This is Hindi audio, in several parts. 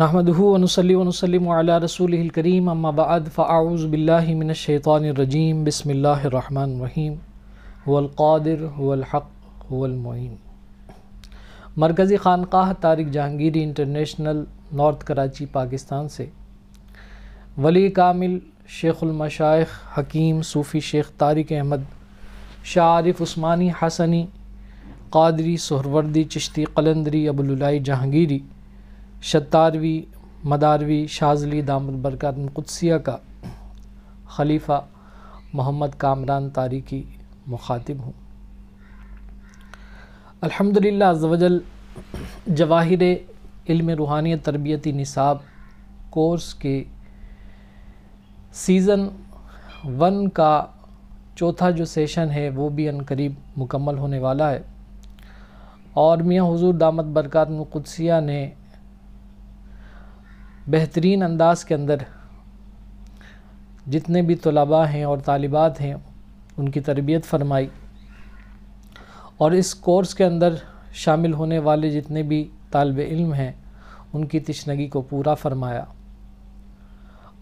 नहमदूनसलीसलम रसूलकरीम अम्माबाद फ़ाऊज़बिल्लिमिनशैतरजीम बसमीम वलक़ादिर वलहक़ वलमीन मरकज़ी ख़ानक़ाह तारिक जहांगीरी इंटरनेशनल नॉर्थ कराची पाकिस्तान से वली कामिल शेख शेखुलमशाइ हकीम सूफ़ी शेख तारिक अहमद शारिफ उस्मानी हसनी कादरी सोहरवर्दी चिश्ती कलंदरी अबुललाई जहांगीरी शतारवी मदारवी शाजली दामद बरकत कुदसिया का खलीफा मोहम्मद कामरान तारीकी मुखातिब हूँ अल्हम्दुलिल्लाह अज़वजल जवाहिर इल्म रूहानी तरबियती निसाब कोर्स के सीज़न वन का चौथा जो सेशन है वो भी अनकरीब करीब मुकम्मल होने वाला है और मियाँ हुजूर दामद बरकत कुदसिया ने बेहतरीन अंदाज के अंदर जितने भी तलबा हैं और तालिबात हैं उनकी तरबियत फरमाई और इस कोर्स के अंदर शामिल होने वाले जितने भी तालब इल्म हैं उनकी तशनगी को पूरा फरमाया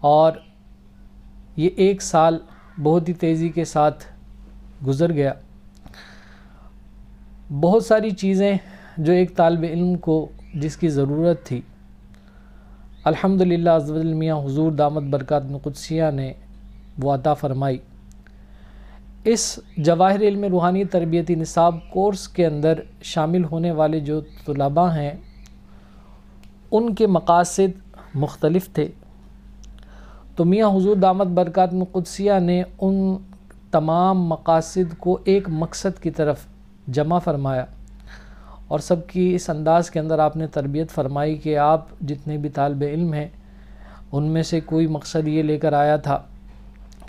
और ये एक साल बहुत ही तेज़ी के साथ गुज़र गया बहुत सारी चीज़ें जो एक तालब इल्म को जिसकी ज़रूरत थी अल्हम्दुलिल्लाह अज़ल मियाँ हुजूर दामद बरकत नुकुदसिया ने वादा फरमाई इस जवाहर इल्म रूहानी तरबियती निसाब कोर्स के अंदर शामिल होने वाले जो तलबा हैं उनके मकासद मुख्तलफ थे तो मियाँ हजूर दामद बरकत नुकुदसिया ने उन तमाम मकासद को एक मकसद की तरफ जमा फरमाया और सबकी इस अंदाज़ के अंदर आपने तरबियत फरमाई कि आप जितने भी तालब इल्म हैं उनमें से कोई मकसद ये लेकर आया था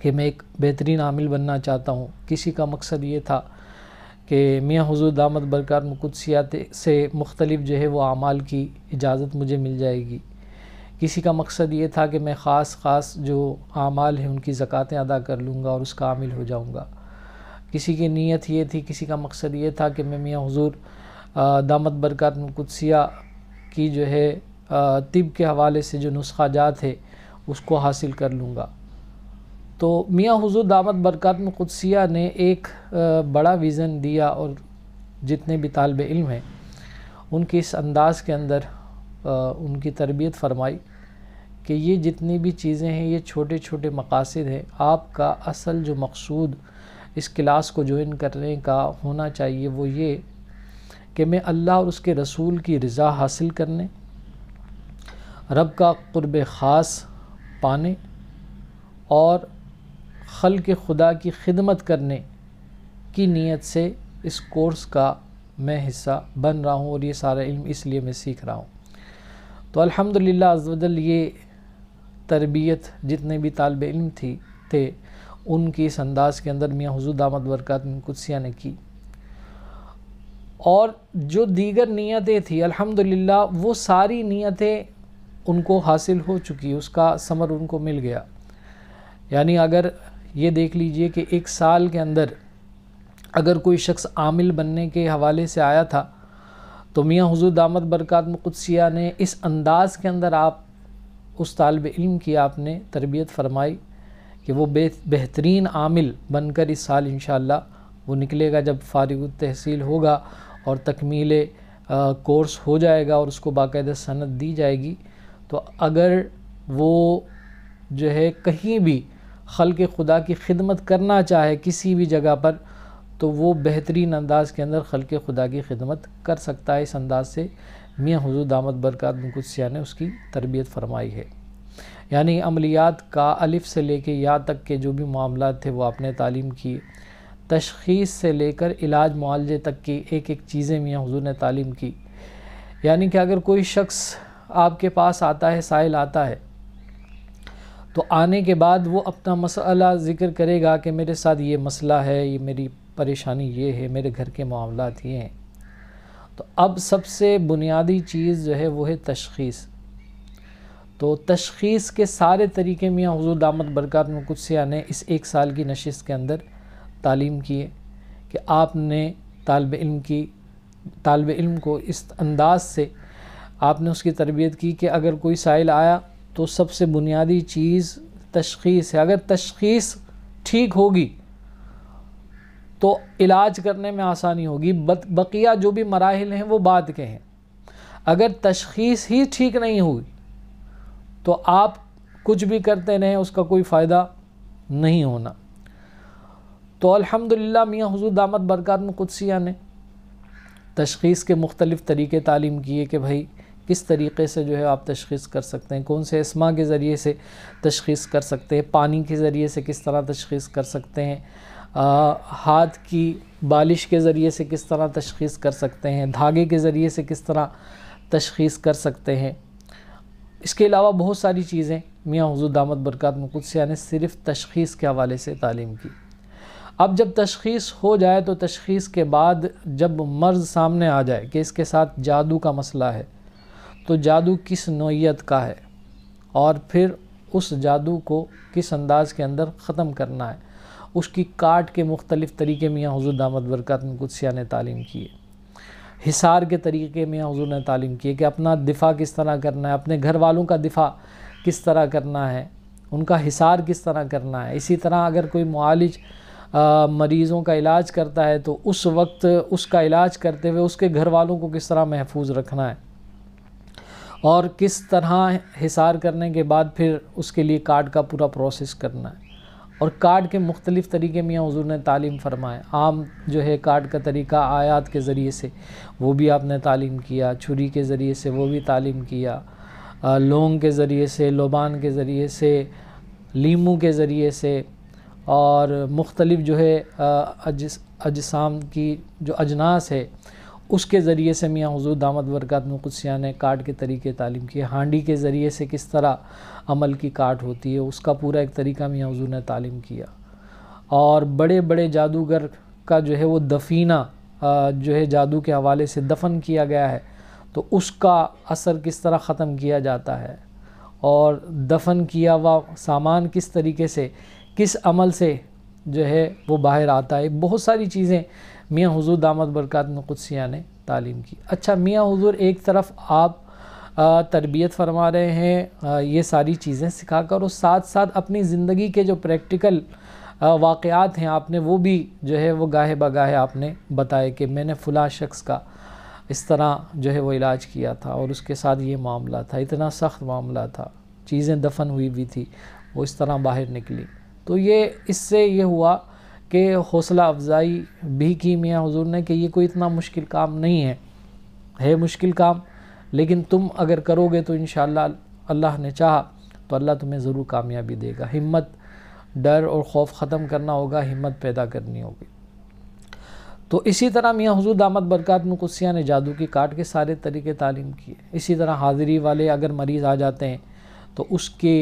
कि मैं एक बेहतरीन आमिल बनना चाहता हूँ किसी का मकसद ये था कि मियाँ हजूर दामद बरकार मुकदसियात से मुख्तलिफ़ जो है वो आमाल की इजाज़त मुझे मिल जाएगी किसी का मकसद ये था कि मैं ख़ास ख़ास जो आमाल हैं उनकी ज़क़़तें अदा कर लूँगा और उसका आमिल हो जाऊँगा किसी की नीयत ये थी किसी का मकसद ये था कि मैं मियाँ हजूर दामद बरकत कुदसिया की जो है तिब के हवाले से जो नुस्खा जात है उसको हासिल कर लूँगा तो मियाँ हुजूर दामद बरकत कुदसिया ने एक बड़ा विज़न दिया और जितने भी तालब इल्म हैं उनके इस अंदाज़ के अंदर उनकी तरबियत फरमाई कि ये जितनी भी चीज़ें हैं ये छोटे छोटे मकासद हैं आपका असल जो मकसूद इस क्लास को ज्वाइन करने का होना चाहिए वो ये कि मैं अल्लाह और उसके रसूल की रज़ा हासिल करने रब का क़ुरब ख़ास पाने और खल के खुदा की खिदमत करने की नीयत से इस कोर्स का मैं हिस्सा बन रहा हूँ और ये सारा इल्म इसलिए मैं सीख रहा हूँ तो अल्हम्दुलिल्लाह अजल ये तरबियत जितने भी तालब इल्म थी थे उनकी इस अंदाज़ के अंदर मियाँ हजू दामद बरकत कुदसिया ने की और जो दीगर नियतें थी अल्हम्दुलिल्लाह वो सारी नियतें उनको हासिल हो चुकी उसका समर उनको मिल गया यानी अगर ये देख लीजिए कि एक साल के अंदर अगर कोई शख्स आमिल बनने के हवाले से आया था तो मियाँ हुजूर दामद बरक़ात मुकदसिया ने इस अंदाज़ के अंदर आप उस तालब इल्म की आपने तरबियत फरमाई कि वो बेहतरीन आमिल बनकर इस साल इन वो निकलेगा जब फ़ारग तहसील होगा और तकमील कोर्स हो जाएगा और उसको बाकायदा सनत दी जाएगी तो अगर वो जो है कहीं भी खल के खुदा की खिदमत करना चाहे किसी भी जगह पर तो वो बेहतरीन अंदाज़ के अंदर खल के खुदा की खिदमत कर सकता है इस अंदाज़ से मियाँ हजू दामद बरकत नकुदसिया ने उसकी तरबियत फरमाई है यानी अमलियात का अलिफ से लेके या तक के जो भी मामला थे वो आपने तालीम किए तशखीस से लेकर इलाज मुआलजे तक की एक एक चीज़ें मियाँ हजूर ने तालीम की यानी कि अगर कोई शख्स आपके पास आता है साइल आता है तो आने के बाद वो अपना मसला ज़िक्र करेगा कि मेरे साथ ये मसला है ये मेरी परेशानी ये है मेरे घर के मामला ये हैं तो अब सबसे बुनियादी चीज़ जो है वो है तशखीस तो तशखीस के सारे तरीके मियाँ हजू दामद बरकत कुछ से आने इस एक साल की नशिस के अंदर तालीम किए कि आपने तालब इल्म की तालब इल्म को इस अंदाज से आपने उसकी तरबियत की कि अगर कोई साइल आया तो सबसे बुनियादी चीज़ तशखीस है अगर तशखीस ठीक होगी तो इलाज करने में आसानी होगी बकिया जो भी मराहल हैं वो बाद के हैं अगर तशखीस ही ठीक नहीं हुई तो आप कुछ भी करते रहें उसका कोई फ़ायदा नहीं होना तो अल्हम्दुलिल्लाह मियाँ हजूर दामद में कुदसिया ने तशीस के मुख्तलिफ़ तरीके तालीम किए कि भाई किस तरीके से जो है आप तशीस कर सकते हैं कौन से इसमा के ज़रिए से तशखीस कर सकते हैं पानी के ज़रिए से किस तरह तशीस कर सकते हैं आ, हाथ की बालिश के ज़रिए से किस तरह तशखीस कर सकते हैं धागे के ज़रिए से किस तरह तशखीस कर सकते हैं इसके अलावा बहुत सारी चीज़ें मियाँ हजूर दामद बरकत मकुदसिया ने सिर्फ़ तशखीस के हवाले से तालीम की अब जब तशखीस हो जाए तो तशखीस के बाद जब मर्ज़ सामने आ जाए कि इसके साथ जादू का मसला है तो जादू किस नोयत का है और फिर उस जादू को किस अंदाज़ के अंदर ख़त्म करना है उसकी काट के मुख्तलिफ़ तरीके मियाँ हजूर दामद बरकत कुदसिया ने तालीम किए हिसार के तरीके मियाँ हजूर ने तालीम किए कि अपना दिफा किस तरह करना है अपने घर वालों का दिफा किस तरह करना है उनका हिसार किस तरह करना है इसी तरह अगर कोई मालिज मरीज़ों का इलाज करता है तो उस वक्त उसका इलाज करते हुए उसके घर वालों को किस तरह महफूज रखना है और किस तरह हिसार करने के बाद फिर उसके लिए कार्ड का पूरा प्रोसेस करना है और कार्ड के मुख्तलिफ़ तरीके मियाँ हजूर ने तालीम फरमाए आम जो है कार्ड का तरीका आयात के ज़रिए से वो भी आपने तालीम किया छुरी के ज़रिए से वो भी तालीम किया लोंग के ज़रिए से लोबान के ज़रिए से लीमू के ज़रिए से और मुख्तलिफ़ जो है अजसाम की जो अजनास है उसके ज़रिए से मियाँ हजूर दामद बरकत कुदसिया ने काट के तरीके तालीम किए हांडी के ज़रिए से किस तरह अमल की काट होती है उसका पूरा एक तरीका मियाँ हजूर ने तालीम किया और बड़े बड़े जादूगर का जो है वो दफीना जो है जादू के हवाले से दफन किया गया है तो उसका असर किस तरह ख़त्म किया जाता है और दफन किया हुआ सामान किस तरीके से किस अमल से जो है वो बाहर आता है बहुत सारी चीज़ें मियाँ हजूर दामद बरकत नुदसिया ने तालीम की अच्छा मियाँ हजूर एक तरफ आप तरबियत फरमा रहे हैं ये सारी चीज़ें कर और साथ साथ अपनी ज़िंदगी के जो प्रैक्टिकल वाक़ात हैं आपने वो भी जो है वो गाहे बगाहे आपने बताए कि मैंने फ़लाँ शख्स का इस तरह जो है वो इलाज किया था और उसके साथ ये मामला था इतना सख्त मामला था चीज़ें दफन हुई भी थी वो इस तरह बाहर निकली तो ये इससे ये हुआ कि हौसला अफजाई भी की मियाँ हजूर ने कि ये कोई इतना मुश्किल काम नहीं है है मुश्किल काम लेकिन तुम अगर करोगे तो इन अल्लाह ने चाहा तो अल्लाह तुम्हें ज़रूर कामयाबी देगा हिम्मत डर और खौफ ख़त्म करना होगा हिम्मत पैदा करनी होगी तो इसी तरह मियाँ हजूर दामद बरकत नकुसिया ने जादू की काट के सारे तरीके तालीम किए इसी तरह हाज़िरी वाले अगर मरीज़ आ जाते हैं तो उसके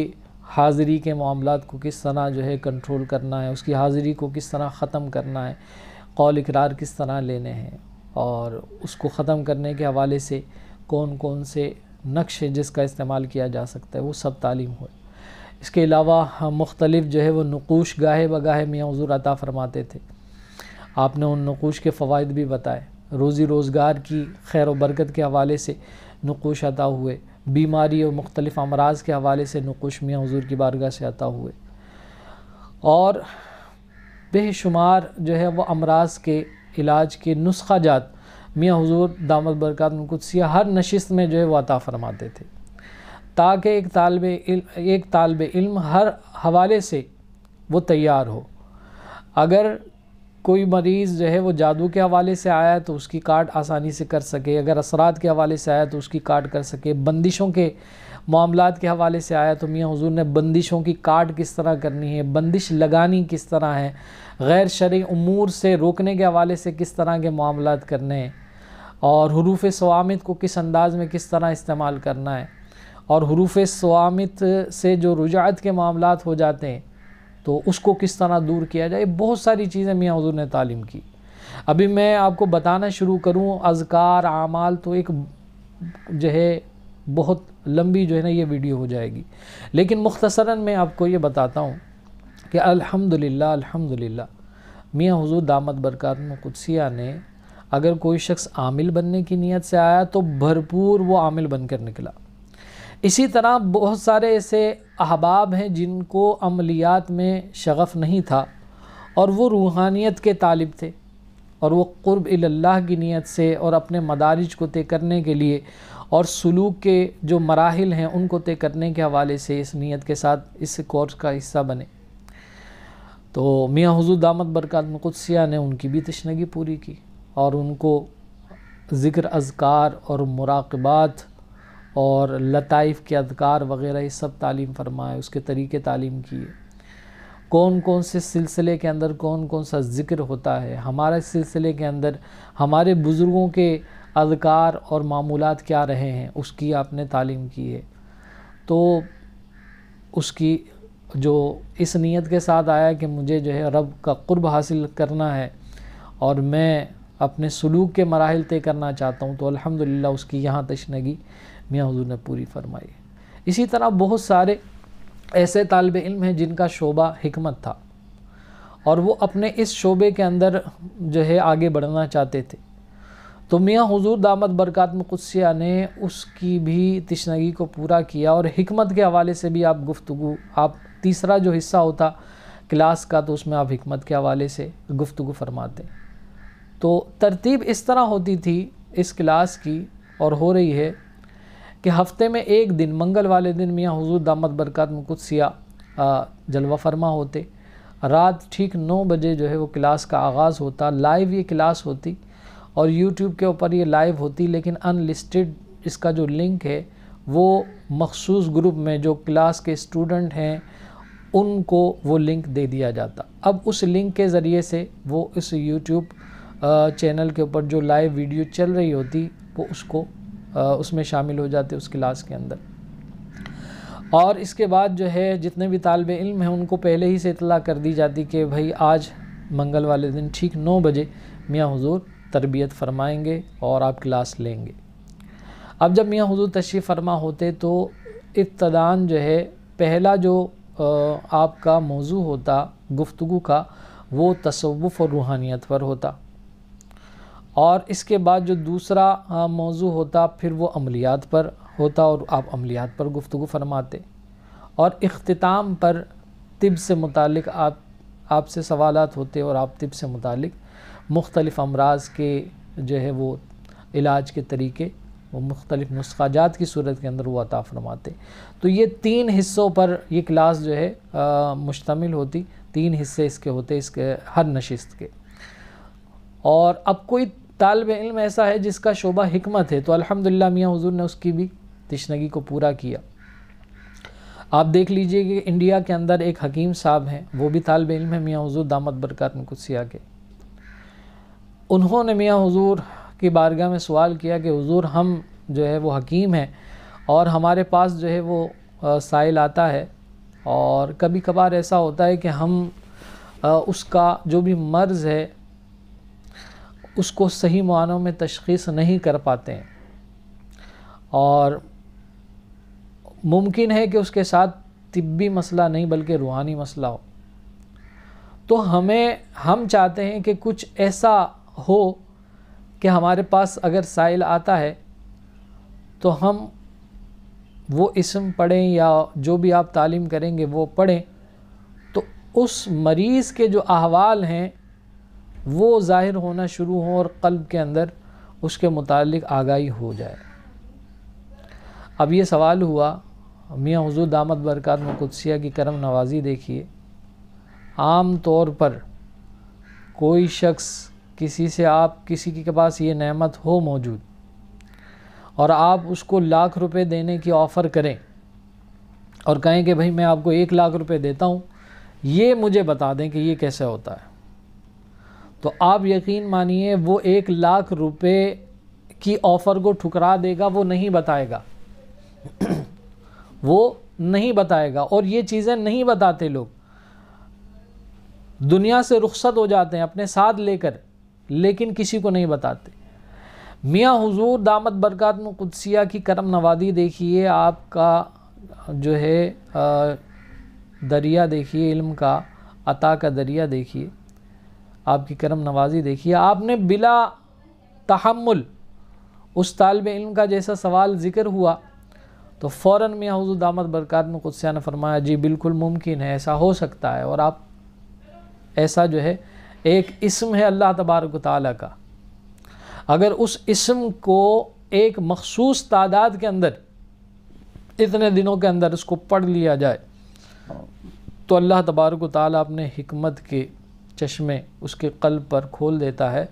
हाज़री के मामला को किस तरह जो है कंट्रोल करना है उसकी हाज़री को किस तरह ख़त्म करना है कौल इकरार किस तरह लेने हैं और उसको ख़त्म करने के हवाले से कौन कौन से नक्श जिसका इस्तेमाल किया जा सकता है वो सब तालीम हुए इसके अलावा हम मुख्तलिफ़ जो है वो नकोश गाहे बगाहे मियाँ हजूर अता फ़रमाते थे आपने उन नकोश के फ़वाद भी बताए रोज़ी रोज़गार की खैर व बरकत के हवाले से नकोश अता हुए बीमारी और मुख्तलिफ अमराज के हवाले से नकुश मियाँ हजूर की बारगाह से आता हुए और बेशुमार जो है वह अमराज के इलाज के नुस्खा जात मियाँ हजूर दामद बरकत कुदसिया हर नशस्त में जो है वह अता फरमाते थे ताकि एक तालब एक तालब इल्म हर हवाले से वो तैयार हो अगर कोई मरीज़ जो है वो जादू के हवाले से आया तो उसकी काट आसानी से कर सके अगर असरात के हवाले से आया तो उसकी काट कर सके बंदिशों के मामला के हवाले से आया तो मियाँ हजूर ने बंदिशों की काट किस तरह करनी है बंदिश लगानी किस तरह है गैर शर् अमूर से रोकने के हवाले से किस तरह के मामला करने हैं और हरूफ स्वामित को किस अंदाज़ में किस तरह इस्तेमाल करना है और हरूफ स्वामित से जो रुझात के मामला हो जाते हैं तो उसको किस तरह दूर किया जाए बहुत सारी चीज़ें मियाँ हजूर ने तालीम की अभी मैं आपको बताना शुरू करूँ अजकार आमाल तो एक जो है बहुत लंबी जो है ना ये वीडियो हो जाएगी लेकिन मुख्तसरा मैं आपको ये बताता हूँ कि अल्हम्दुलिल्लाह अल्हम्दुलिल्लाह मियाँ हजूर दामद बरकात कुदसिया ने अगर कोई शख्स आमिल बनने की नीयत से आया तो भरपूर वो आमिल बनकर निकला इसी तरह बहुत सारे ऐसे अहबाब हैं जिनको अमलियात में शगफ़ नहीं था और वो रूहानियत के तालिब थे और वो क़ुरब अल्लाह की नीयत से और अपने मदारज को तय करने के लिए और सलूक के जो मराहल हैं उनको तय करने के हवाले से इस नीयत के साथ इस कोर्स का हिस्सा बने तो मियाँ हजू दामद बरकत कुदसिया ने उनकी भी तशनगी पूरी की और उनको ज़िक्र अजकार और मुराकबात और लताइफ़ के अदकार वगैरह ये सब तालीम फरमाए उसके तरीके तालीम किए कौन कौन से सिलसिले के अंदर कौन कौन सा ज़िक्र होता है हमारे सिलसिले के अंदर हमारे बुज़ुर्गों के अदकार और मामूलत क्या रहे हैं उसकी आपने तालीम की है तो उसकी जो इस नीयत के साथ आया कि मुझे जो है रब का कुर्ब हासिल करना है और मैं अपने सलूक के मराहल तय करना चाहता हूँ तो अल्हम्दुलिल्लाह उसकी यहाँ तशनगी मियाँ हजूर ने पूरी फरमाई इसी तरह बहुत सारे ऐसे तालब इल्म हैं जिनका शोबा हमत था और वो अपने इस शोबे के अंदर जो है आगे बढ़ना चाहते थे तो मियाँ हजूर दामद बरकत मुकदसिया ने उसकी भी तशनगी को पूरा किया और हमत के हवाले से भी आप गुफ्तु आप तीसरा जो हिस्सा होता क्लास का तो उसमें आप हमत के हवाले से गुफ्तु फरमाते तो तरतीब इस तरह होती थी इस क्लास की और हो रही है कि हफ्ते में एक दिन मंगल वाले दिन मियाँ हजूर दामद बरकत मुकदसिया जलवा फरमा होते रात ठीक नौ बजे जो है वो क्लास का आगाज़ होता लाइव ये क्लास होती और यूट्यूब के ऊपर ये लाइव होती लेकिन अनलिस्टेड इसका जो लिंक है वो मखसूस ग्रुप में जो क्लास के स्टूडेंट हैं उनको वो लिंक दे दिया जाता अब उस लिंक के ज़रिए से वो इस यूट्यूब चैनल के ऊपर जो लाइव वीडियो चल रही होती वो उसको उसमें शामिल हो जाते उस क्लास के अंदर और इसके बाद जो है जितने भी तालब इल्म हैं उनको पहले ही से इतला कर दी जाती कि भाई आज मंगल वाले दिन ठीक नौ बजे मियाँ हजूर तरबियत फरमाएंगे और आप क्लास लेंगे अब जब मियाँ हजूर तशरीफ़ फरमा होते तो इब्तदान जो है पहला जो आपका मौजू होता गुफ्तु का वो तसवुफ़ और रूहानियत पर होता और इसके बाद जो दूसरा मौजू होता फिर वो अमलियात पर होता और आप अमलियात पर गुफ्तु फरमाते और अख्ताम पर तिब से मुतक आप आपसे सवाल होते और आप तिब से मुतक मुख्तलफ अमराज के जो है वो इलाज के तरीके वो मुख्तलिफ़ नुस्खाजात की सूरत के अंदर वो अता फरमाते तो ये तीन हिस्सों पर ये क्लास जो है मुश्तमिल होती तीन हिस्से इसके होते इसके हर नशस्त के और अब कोई तालब इल्म ऐसा है जिसका शोबा हमत है तो अल्हम्दुलिल्लाह मियाँ हुजूर ने उसकी भी तशनगी को पूरा किया आप देख लीजिए कि इंडिया के अंदर एक हकीम साहब हैं वो भी तालब इल्म है मियाँ हुजूर दामद बरकत कुसिया के उन्होंने मियाँ हुजूर की बारगाह में सवाल किया कि हुजूर हम जो है वो हकीम हैं और हमारे पास जो है वो साइल आता है और कभी कभार ऐसा होता है कि हम उसका जो भी मर्ज़ है उसको सही मानों में तशखीस नहीं कर पाते हैं और मुमकिन है कि उसके साथ तिब्बी मसला नहीं बल्कि रूहानी मसला हो तो हमें हम चाहते हैं कि कुछ ऐसा हो कि हमारे पास अगर साइल आता है तो हम वो इसम पढ़ें या जो भी आप तालीम करेंगे वो पढ़ें तो उस मरीज़ के जो अहवाल हैं वो ज़ाहिर होना शुरू हो और कल्ब के अंदर उसके मुतालिक आगाही हो जाए अब ये सवाल हुआ मियाँ हजूर दामद बरक़ात मकुदसिया की करम नवाजी देखिए आम तौर पर कोई शख्स किसी से आप किसी के पास ये नेमत हो मौजूद और आप उसको लाख रुपए देने की ऑफ़र करें और कहें कि भाई मैं आपको एक लाख रुपए देता हूँ ये मुझे बता दें कि ये कैसे होता है तो आप यकीन मानिए वो एक लाख रुपए की ऑफ़र को ठुकरा देगा वो नहीं बताएगा वो नहीं बताएगा और ये चीज़ें नहीं बताते लोग दुनिया से रुखसत हो जाते हैं अपने साथ लेकर लेकिन किसी को नहीं बताते मियाँ हुजूर दामद बरकत में कुदसिया की करम नवादी देखिए आपका जो है दरिया देखिए इल्म का अता का दरिया देखिए आपकी करम नवाजी देखिए आपने बिला तहमुल उस तालब इल्म का जैसा सवाल ज़िक्र हुआ तो फ़ौर मियाँ हजू दामद बरकत में कुदसिया ने फरमाया जी बिल्कुल मुमकिन है ऐसा हो सकता है और आप ऐसा जो है एक इसम है अल्लाह तबारक ताली का अगर उस इसम को एक मखसूस तादाद के अंदर इतने दिनों के अंदर उसको पढ़ लिया जाए तो अल्लाह तबारक ताली अपने हमत के चश्मे उसके कल्ब पर खोल देता है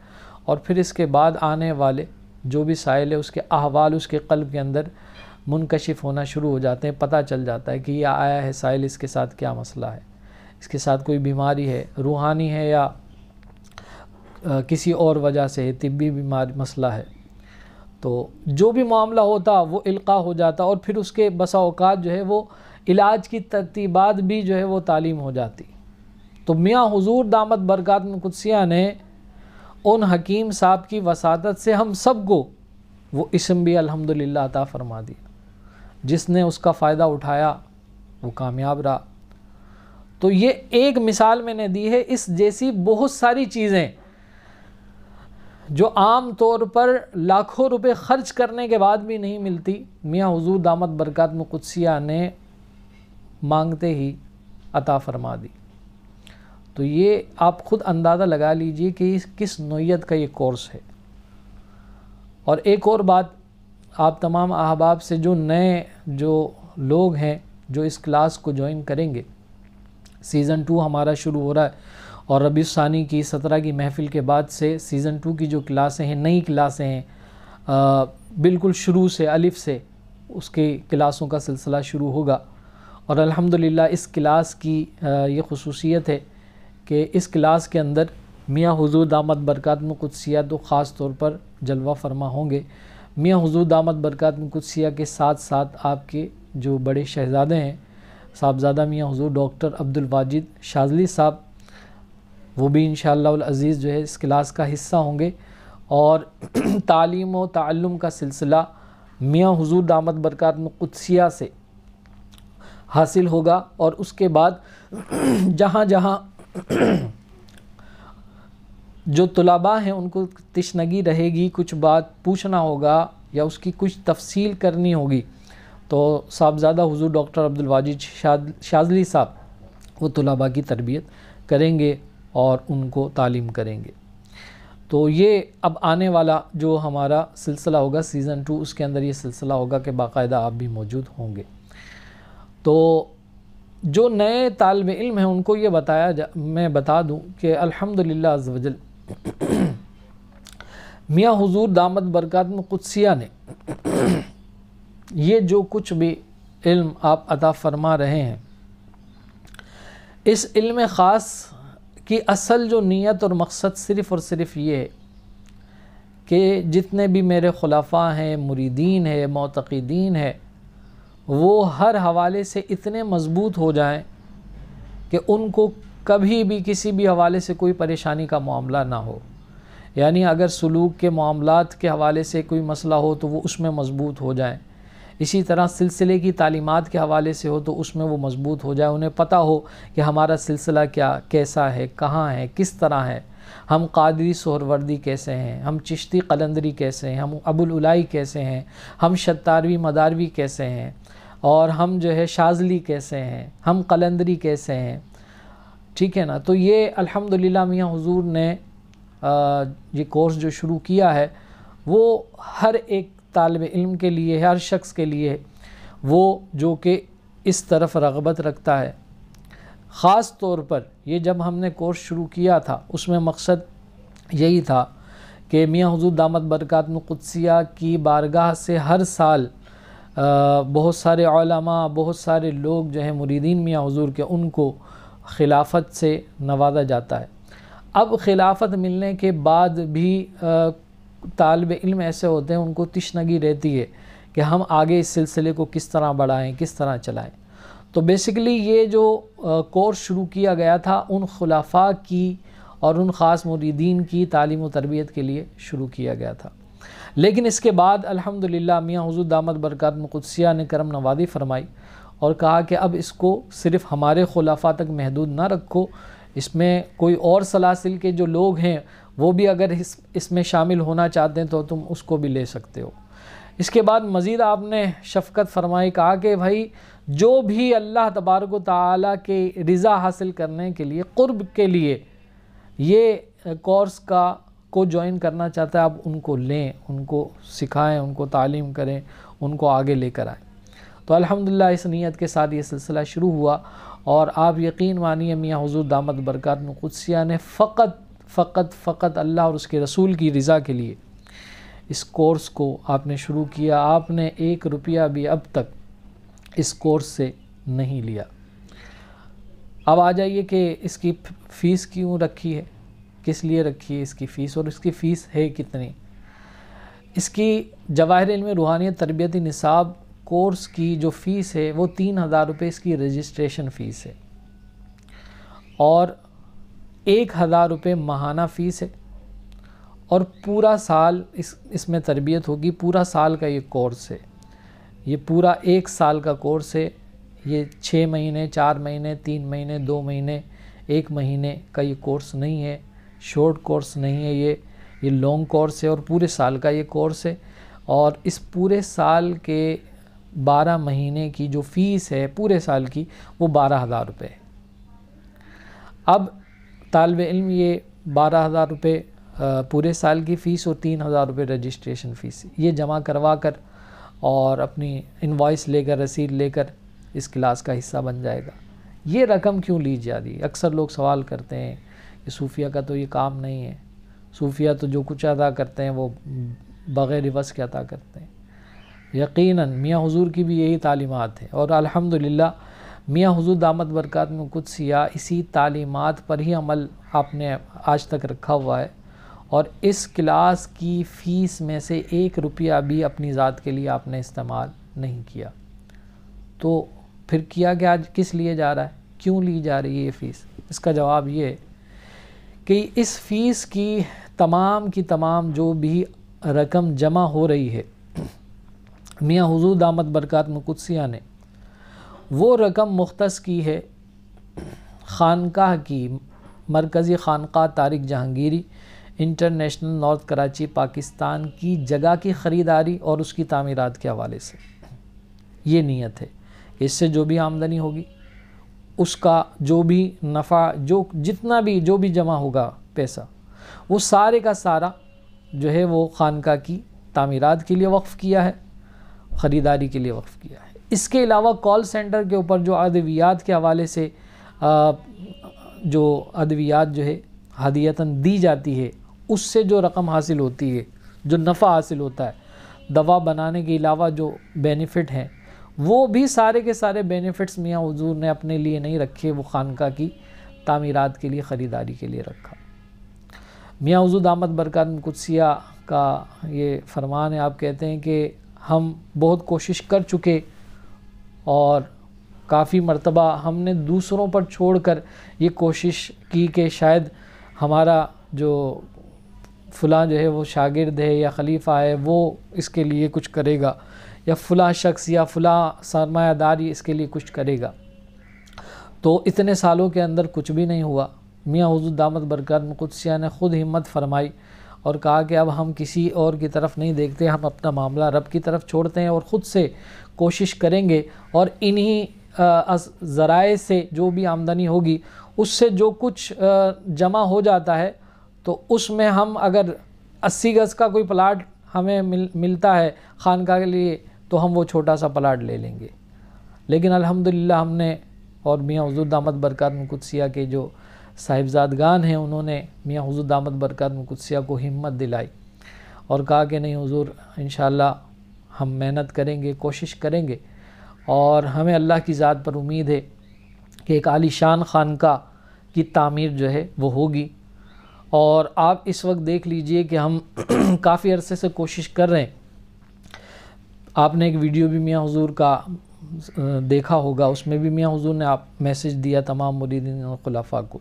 और फिर इसके बाद आने वाले जो भी साइल है उसके अहवाल उसके कल्ब के अंदर मुनकशिफ होना शुरू हो जाते हैं पता चल जाता है कि यह आया है साइल इसके साथ क्या मसला है इसके साथ कोई बीमारी है रूहानी है या किसी और वजह से है तिब्बी बीमारी मसला है तो जो भी मामला होता वो इल्का हो जाता और फिर उसके बसा अवकात जो है वो इलाज की तरतीबात भी जो है वो तालीम हो जाती तो मियाँ हजूर दामद बरकत कुदसिया ने उन हकीम साहब की वसादत से हम सब को वो इसम भी अलहमदिल्ला अता फरमा दिया जिसने उसका फ़ायदा उठाया वो कामयाब रहा तो ये एक मिसाल मैंने दी है इस जैसी बहुत सारी चीज़ें जो आम तौर पर लाखों रुपए खर्च करने के बाद भी नहीं मिलती मियाँ हजूर दामद बरकत कुदसिया ने मांगते ही अता फरमा दी तो ये आप ख़ुद अंदाज़ा लगा लीजिए कि इस किस नोयत का ये कोर्स है और एक और बात आप तमाम अहबाब से जो नए जो लोग हैं जो इस क्लास को ज्वाइन करेंगे सीज़न टू हमारा शुरू हो रहा है और रबी सानी की सत्रह की महफ़िल के बाद से सीज़न टू की जो क्लासें हैं नई क्लासें हैं आ, बिल्कुल शुरू से अलिफ से उसके क्लासों का सिलसिला शुरू होगा और अल्हम्दुलिल्लाह इस क्लास की आ, ये खसूसियत है कि इस क्लास के अंदर मियाँ हजूर दामद बरकत में कुछ सिया तो ख़ास तौर पर जलवा फरमा होंगे मियाँ हजूर दामद बरकत में कुछ सिया के साथ साथ आपके जो बड़े शहजादे हैं साहबजादा मियाँ हजूर डॉक्टर अब्दुलवाजिद शाजली साहब वो भी इन शज़ीज़ जो है इस क्लास का हिस्सा होंगे और तालीम व तम का सिलसिला मियाँ हजूर दामद बरकत कुदसिया से हासिल होगा और उसके बाद जहाँ जहाँ जो तलबा हैं उनको तशनगी रहेगी कुछ बात पूछना होगा या उसकी कुछ तफसील करनी होगी तो साहबजादा हुजूर डॉक्टर अब्दुलवाजिद शाद शाजली साहब वो तलबा की तरबियत करेंगे और उनको तालीम करेंगे तो ये अब आने वाला जो हमारा सिलसिला होगा सीज़न टू उसके अंदर ये सिलसिला होगा कि बाकायदा आप भी मौजूद होंगे तो जो नए तालब इल्म हैं उनको ये बताया जा मैं बता दूँ कि अल्हम्दुलिल्लाह अज़वजल मियाँ हजूर दामद बरकत कुदसिया ने ये जो कुछ भी इल्म आप अता फरमा रहे हैं इस इल्म ख़ास की असल जो नीयत और मकसद सिर्फ़ और सिर्फ़ ये है कि जितने भी मेरे खुलाफा हैं मुरीदीन है मोतदीन है वो हर हवाले से इतने मज़बूत हो जाएं कि उनको कभी भी किसी भी हवाले से कोई परेशानी का मामला ना हो यानी अगर सलूक के मामला के हवाले से कोई मसला हो तो वो उसमें मज़बूत हो जाएं इसी तरह सिलसिले की तालीमत के हवाले से हो तो उसमें वो मज़बूत हो जाए उन्हें पता हो कि हमारा सिलसिला क्या कैसा है कहाँ है किस तरह है हम कादरी सोहरवर्दी कैसे हैं हम चिश्ती कलंदरी कैसे हैं हम अबुलई कैसे हैं हम शतारवी मदारवी कैसे हैं और हम जो है शाजली कैसे हैं हम कलंदरी कैसे हैं ठीक है ना तो ये अल्हम्दुलिल्लाह मियाँ हुजूर ने ये कोर्स जो शुरू किया है वो हर एक तालब इल्म के लिए हर शख्स के लिए वो जो कि इस तरफ रगबत रखता है ख़ास तौर पर ये जब हमने कोर्स शुरू किया था उसमें मकसद यही था कि मियाँ हजूर दामद बरक़ात कुदसिया की बारगाह से हर साल बहुत सारे बहुत सारे लोग जो हैं मुरीदीन मियाँ हजूर के उनको खिलाफत से नवाजा जाता है अब खिलाफत मिलने के बाद भी तालब इल्म ऐसे होते हैं उनको तशनगी रहती है कि हम आगे इस सिलसिले को किस तरह बढ़ाएं किस तरह चलाएं तो बेसिकली ये जो कोर्स शुरू किया गया था उन खिलाफा की और उन ख़ास मुरीदीन की तालीम तरबियत के लिए शुरू किया गया था लेकिन इसके बाद अल्हम्दुलिल्लाह मियाँ हजूर दामद बरकत मुकदसिया ने करम नवादी फरमाई और कहा कि अब इसको सिर्फ हमारे खुलाफा तक महदूद ना रखो इसमें कोई और सलासिल के जो लोग हैं वो भी अगर इस इसमें शामिल होना चाहते हैं तो तुम उसको भी ले सकते हो इसके बाद मज़ीद आपने शफकत फरमाई कहा कि भाई जो भी अल्लाह तबारक ताली के रज़ा हासिल करने के लिए क़ुर्ब के लिए ये कोर्स का को ज्वाइन करना चाहता है आप उनको लें उनको सिखाएं उनको तालीम करें उनको आगे लेकर आए तो अल्हम्दुलिल्लाह इस नीयत के साथ ये सिलसिला शुरू हुआ और आप यकीन मानिए मियाँ हजूर दामद बरकत नुकुदसिया ने फ़कत फ़कत फ़कत अल्लाह और उसके रसूल की रज़ा के लिए इस कोर्स को आपने शुरू किया आपने एक रुपया भी अब तक इस कोर्स से नहीं लिया अब आ जाइए कि इसकी फ़ीस क्यों रखी है किस लिए रखी है इसकी फ़ीस और इसकी फ़ीस है कितनी इसकी जवाहर इलम रूहानियत तरबियती निसाब कोर्स की जो फ़ीस है वो तीन हज़ार रुपये इसकी रजिस्ट्रेशन फ़ीस है और एक हज़ार रुपये माहाना फ़ीस है और पूरा साल इस इसमें तरबियत होगी पूरा साल का ये कोर्स है ये पूरा एक साल का कोर्स है ये छः महीने चार महीने तीन महीने दो महीने एक महीने का ये कोर्स नहीं है शॉर्ट कोर्स नहीं है ये ये लॉन्ग कोर्स है और पूरे साल का ये कोर्स है और इस पूरे साल के बारह महीने की जो फ़ीस है पूरे साल की वो बारह हज़ार रुपये अब तालब इल्म ये बारह हज़ार रुपये पूरे साल की फ़ीस और तीन हज़ार रुपये रजिस्ट्रेशन फ़ीस ये जमा करवा कर और अपनी इन्वाइस लेकर रसीद लेकर इस क्लास का हिस्सा बन जाएगा ये रकम क्यों ली जा रही अक्सर लोग सवाल करते हैं ये सूफिया का तो ये काम नहीं है सूफिया तो जो कुछ अदा करते हैं वो बग़ैर वस के अदा करते हैं यकीन मियाँ हजूर की भी यही तालीमत है और अल्हम्दुलिल्लाह मियाँ हजूर दामद बरक़ात में कुछ सिया इसी तालीमत पर ही अमल आपने आज तक रखा हुआ है और इस क्लास की फ़ीस में से एक रुपया भी अपनी ज़ात के लिए आपने इस्तेमाल नहीं किया तो फिर किया कि आज किस लिए जा रहा है क्यों ली जा रही है ये फ़ीस इसका जवाब ये कि इस फीस की तमाम की तमाम जो भी रकम जमा हो रही है मियाँ हुजूर दामद बरक़ात मकुदसिया ने वो रकम मुख्त की है खानकाह की मरकज़ी खानका तारिक जहांगीरी इंटरनेशनल नॉर्थ कराची पाकिस्तान की जगह की ख़रीदारी और उसकी तमीरत के हवाले से ये नीयत है इससे जो भी आमदनी होगी उसका जो भी नफ़ा जो जितना भी जो भी जमा होगा पैसा वो सारे का सारा जो है वो खानका की तामीरत के लिए वक्फ़ किया है ख़रीदारी के लिए वक्फ़ किया है इसके अलावा कॉल सेंटर के ऊपर जो अदवियात के हवाले से आ, जो अद्वियात जो है हदियता दी जाती है उससे जो रकम हासिल होती है जो नफ़ा हासिल होता है दवा बनाने के अलावा जो बेनिफिट हैं वो भी सारे के सारे बेनिफिट्स मियाँ हजूर ने अपने लिए नहीं रखे वो खानका की तमीरत के लिए ख़रीदारी के लिए रखा मियाँ हजूद आमद बरकान कुदसिया का ये फरमान है आप कहते हैं कि हम बहुत कोशिश कर चुके और काफ़ी मरतबा हमने दूसरों पर छोड़ कर ये कोशिश की कि शायद हमारा जो फलां जो है वो शागिर्द है या खलीफा है वो इसके लिए कुछ करेगा या फ़ला शख्स या फ़ला सरमायादार इसके लिए कुछ करेगा तो इतने सालों के अंदर कुछ भी नहीं हुआ मियाँ हजू दामद बरकर मुकदसिया ने ख़ुद हिम्मत फरमाई और कहा कि अब हम किसी और की तरफ नहीं देखते हम अपना मामला रब की तरफ छोड़ते हैं और ख़ुद से कोशिश करेंगे और इन्हीं ज़राए से जो भी आमदनी होगी उससे जो कुछ जमा हो जाता है तो उसमें हम अगर अस्सी गज़ का कोई प्लाट हमें मिल मिलता है खानका के लिए तो हम वो छोटा सा प्लाट ले लेंगे लेकिन अल्हम्दुलिल्लाह हमने और मियाँ हजूर दामद बरकत मुकदसिया के जो साहिबजादगान हैं उन्होंने मियाँ हजूर दामद बरकत मुकदसिया को हिम्मत दिलाई और कहा कि नहीं हजूर इन हम मेहनत करेंगे कोशिश करेंगे और हमें अल्लाह की ज़ात पर उम्मीद है कि एक ख़ान का की तामीर जो है वो होगी और आप इस वक्त देख लीजिए कि हम काफ़ी अरसे से कोशिश कर रहे हैं आपने एक वीडियो भी मियाँ हजूर का देखा होगा उसमें भी मियाँ हजूर ने आप मैसेज दिया तमाम मुरीदिन खुलाफा को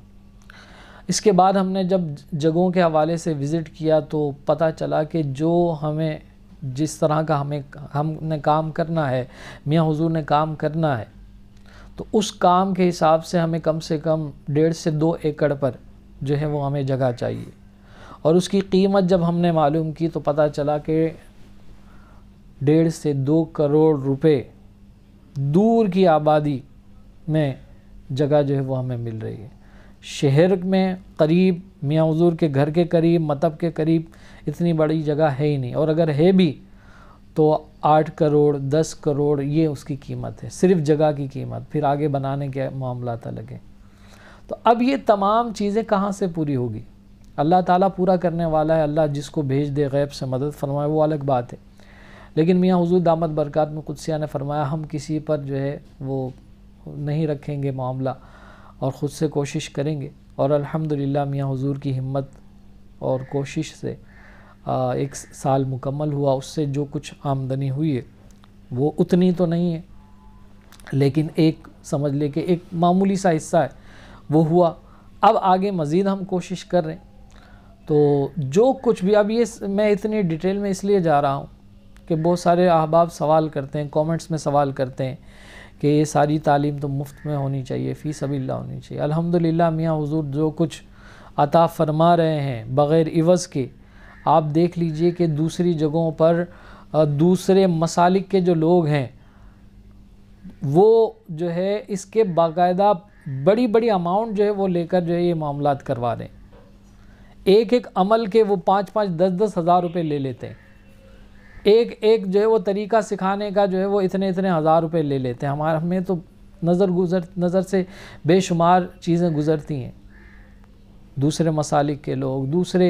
इसके बाद हमने जब जगहों के हवाले से विज़िट किया तो पता चला कि जो हमें जिस तरह का हमें हमने काम करना है मियाँ हजूर ने काम करना है तो उस काम के हिसाब से हमें कम से कम डेढ़ से दो एकड़ पर जो है वो हमें जगह चाहिए और उसकी कीमत जब हमने मालूम की तो पता चला कि डेढ़ से दो करोड़ रुपए दूर की आबादी में जगह जो है वो हमें मिल रही है शहर में करीब मियाँ हजूर के घर के करीब मतब के करीब इतनी बड़ी जगह है ही नहीं और अगर है भी तो आठ करोड़ दस करोड़ ये उसकी कीमत है सिर्फ जगह की कीमत फिर आगे बनाने के मामला अलग हैं तो अब ये तमाम चीज़ें कहाँ से पूरी होगी अल्लाह ताला पूरा करने वाला है अल्लाह जिसको भेज दे गैब से मदद फरमाए वो अलग बात है लेकिन मियाँ हजूर दामद बरकत में कुदसिया ने फरमाया हम किसी पर जो है वो नहीं रखेंगे मामला और ख़ुद से कोशिश करेंगे और अल्हम्दुलिल्लाह मियाँ हजूर की हिम्मत और कोशिश से आ, एक साल मुकम्मल हुआ उससे जो कुछ आमदनी हुई है वो उतनी तो नहीं है लेकिन एक समझ ले कि एक मामूली सा हिस्सा है वो हुआ अब आगे मज़ीद हम कोशिश कर रहे हैं तो जो कुछ भी अब ये मैं इतनी डिटेल में इसलिए जा रहा हूँ कि बहुत सारे अहबाब सवाल करते हैं कमेंट्स में सवाल करते हैं कि ये सारी तालीम तो मुफ्त में होनी चाहिए फीस अभी होनी चाहिए अल्हम्दुलिल्लाह मियाँ हुजूर जो कुछ अता फरमा रहे हैं बग़ैर इवज़ के आप देख लीजिए कि दूसरी जगहों पर दूसरे मसालिक के जो लोग हैं वो जो है इसके बाकायदा बड़ी बड़ी अमाउंट जो है वो लेकर जो है ये मामला करवा रहे हैं एक एक अमल के वो पाँच पाँच दस दस हज़ार रुपये ले लेते हैं एक एक जो है वो तरीका सिखाने का जो है वो इतने इतने हज़ार रुपये ले लेते हैं हमारे हमें तो नज़र गुजर नज़र से बेशुमार चीज़ें गुज़रती हैं दूसरे मसालिक के लोग दूसरे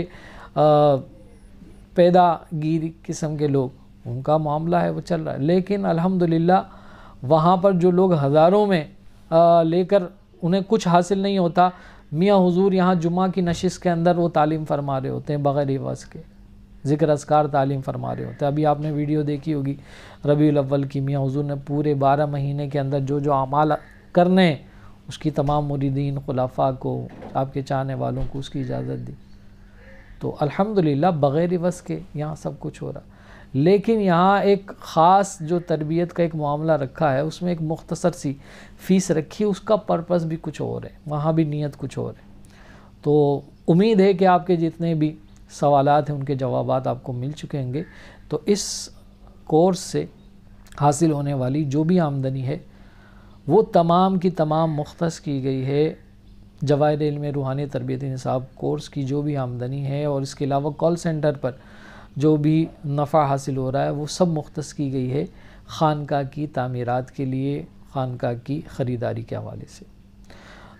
पैदागीर किस्म के लोग उनका मामला है वो चल रहा है लेकिन अल्हम्दुलिल्लाह वहाँ पर जो लोग हज़ारों में लेकर उन्हें कुछ हासिल नहीं होता मियाँ हुजूर यहाँ जुमा की नशिस के अंदर वो तालीम फरमा रहे होते हैं बग़ैर वस के ज़िक्र असकार तालीम फरमा रहे होते हैं अभी आपने वीडियो देखी होगी रबी अव्वल की मियाँ हजूर ने पूरे बारह महीने के अंदर जो जो अमाल करने उसकी तमाम मुरीदीन खुलाफा को आपके चाहने वालों को उसकी इजाज़त दी तो अल्हम्दुलिल्लाह बग़ैर वस के यहाँ सब कुछ हो रहा लेकिन यहाँ एक ख़ास जो तरबियत का एक मामला रखा है उसमें एक मुख्तसर सी फ़ीस रखी है उसका पर्पस भी कुछ और है वहाँ भी नीयत कुछ और है तो उम्मीद है कि आपके जितने भी सवाल हैं उनके जवाब आपको मिल चुके होंगे तो इस कोर्स से हासिल होने वाली जो भी आमदनी है वो तमाम की तमाम मुख्त की गई है जवाहर इलम रूहानी तरबियती नसाब कोर्स की जो भी आमदनी है और इसके अलावा कॉल सेंटर पर जो भी नफ़ा हासिल हो रहा है वो सब मुख्त की गई है खानका की तमीरत के लिए खानका की ख़रीदारी के हवाले से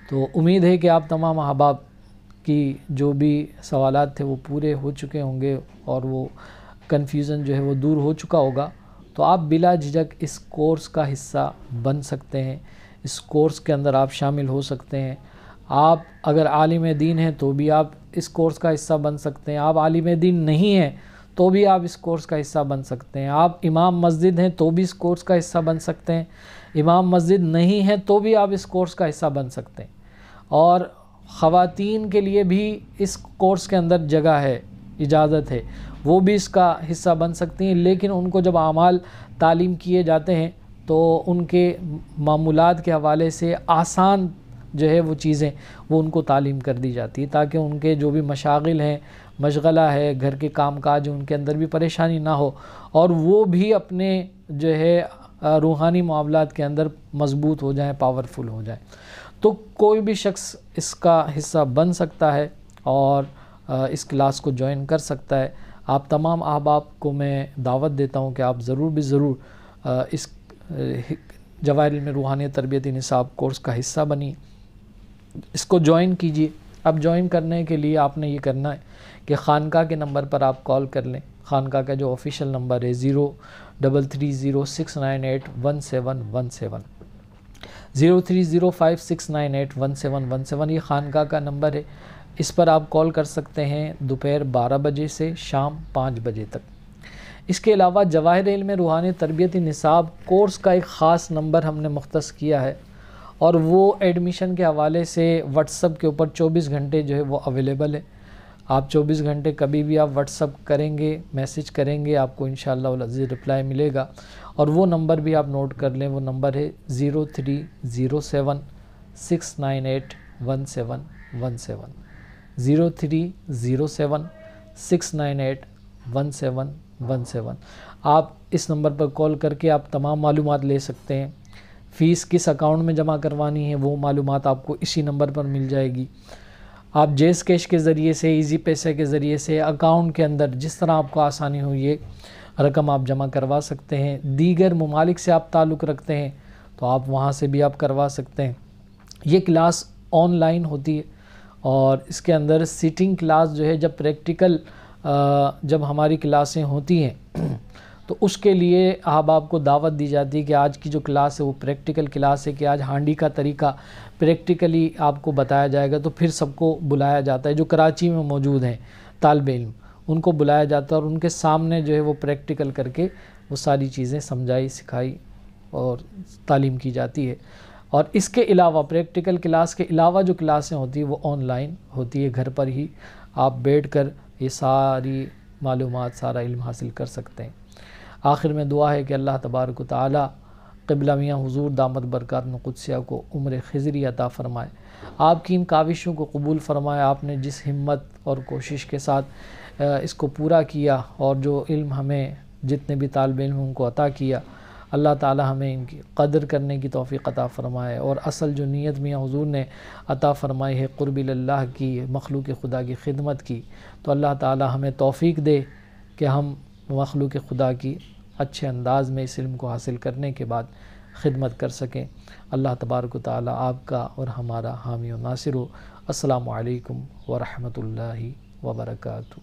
तो उम्मीद है कि आप तमाम अहबाब कि जो भी सवाल थे वो पूरे हो चुके होंगे और वो कन्फ्यूज़न जो है वो दूर हो चुका होगा तो आप बिला झिझक इस कोर्स का हिस्सा बन सकते हैं इस कोर्स के अंदर आप शामिल हो सकते हैं आप अगर आलिम दीन हैं तो भी आप इस कोर्स का हिस्सा बन सकते हैं आप आलिम दीन नहीं हैं तो भी आप इस कोर्स का हिस्सा बन सकते हैं आप इमाम मस्जिद हैं तो भी इस कोर्स का हिस्सा बन सकते हैं इमाम मस्जिद नहीं हैं तो भी आप इस कोर्स का हिस्सा बन सकते हैं और ख़वातीन के लिए भी इस कोर्स के अंदर जगह है इजाज़त है वो भी इसका हिस्सा बन सकती हैं लेकिन उनको जब आमाल तालीम किए जाते हैं तो उनके मामूलत के हवाले से आसान जो है वो चीज़ें वो उनको तालीम कर दी जाती है ताकि उनके जो भी मशागिल हैं मशगला है घर के काम काज उनके अंदर भी परेशानी ना हो और वो भी अपने जो है रूहानी मामला के अंदर मजबूत हो जाएँ पावरफुल हो जाएँ तो कोई भी शख्स इसका हिस्सा बन सकता है और इस क्लास को ज्वाइन कर सकता है आप तमाम अहबाब को मैं दावत देता हूँ कि आप ज़रूर भी ज़रूर इस जवाहर में रूहानी तरबियती निसाब कोर्स का हिस्सा बनी इसको ज्वाइन कीजिए अब ज्वाइन करने के लिए आपने ये करना है कि खानका के नंबर पर आप कॉल कर लें खानका का जो ऑफिशियल नंबर है zero double three zero six nine eight one seven one seven zero three zero five six nine eight one seven one seven ये खानगा का नंबर है इस पर आप कॉल कर सकते हैं दोपहर बारह बजे से शाम पाँच बजे तक इसके अलावा जवाहर में रूहानी तरबियती निसाब कोर्स का एक ख़ास नंबर हमने मुख्त किया है और वो एडमिशन के हवाले से व्हाट्सअप के ऊपर चौबीस घंटे जो है वो अवेलेबल है आप 24 घंटे कभी भी आप व्हाट्सअप करेंगे मैसेज करेंगे आपको इन शजीज़ रिप्लाई मिलेगा और वो नंबर भी आप नोट कर लें वो नंबर है zero three zero seven six nine eight one seven one seven zero three zero seven six nine eight one seven one seven आप इस नंबर पर कॉल करके आप तमाम मालूम ले सकते हैं फ़ीस किस अकाउंट में जमा करवानी है वो मालूम आपको इसी नंबर पर मिल जाएगी आप जेस कैश के ज़रिए से इजी पैसे के ज़रिए से अकाउंट के अंदर जिस तरह आपको आसानी हो ये रकम आप जमा करवा सकते हैं दीगर ममालिक से आप ताल्लुक़ रखते हैं तो आप वहाँ से भी आप करवा सकते हैं ये क्लास ऑनलाइन होती है और इसके अंदर सिटिंग क्लास जो है जब प्रैक्टिकल जब हमारी क्लासें होती हैं तो उसके लिए अब आपको दावत दी जाती है कि आज की जो क्लास है वो प्रैक्टिकल क्लास है कि आज हांडी का तरीका प्रैक्टिकली आपको बताया जाएगा तो फिर सबको बुलाया जाता है जो कराची में मौजूद हैं तालब इम उनको बुलाया जाता है और उनके सामने जो है वो प्रैक्टिकल करके वो सारी चीज़ें समझाई सिखाई और तालीम की जाती है और इसके अलावा प्रैक्टिकल क्लास के अलावा जो क्लासें होती है वो ऑनलाइन होती है घर पर ही आप बैठ कर ये सारी मालूम सारा इल्म हासिल कर सकते हैं आखिर में दुआ है कि अल्लाह तबारक ताली कबला मियाँ हजूर दामद बरकत नकुदसिया को उम्र खजरी अता फ़रमाए आपकी इन काविशों को कबूल फ़रमाए आपने जिस हिम्मत और कोशिश के साथ इसको पूरा किया और जो इल्म हमें जितने भी तालब इल्म उनको अता किया अल्लाह ताला हमें इनकी कदर करने की तोफ़ी अता फ़रमाए और असल जो नीयत मियाँ हजूर ने अता फ़रमाई है क़ुरबिल्ला की मखलूक खुदा की खिदमत की तो अल्लाह ताला हमें तोफ़ी दे कि हम मखलूक खुदा की अच्छे अंदाज में इस इल्म को हासिल करने के बाद खिदमत कर सकें अल्लाह तबारक ताली आपका और हमारा हामी नासिर हो असलकम वरहमल वबरकू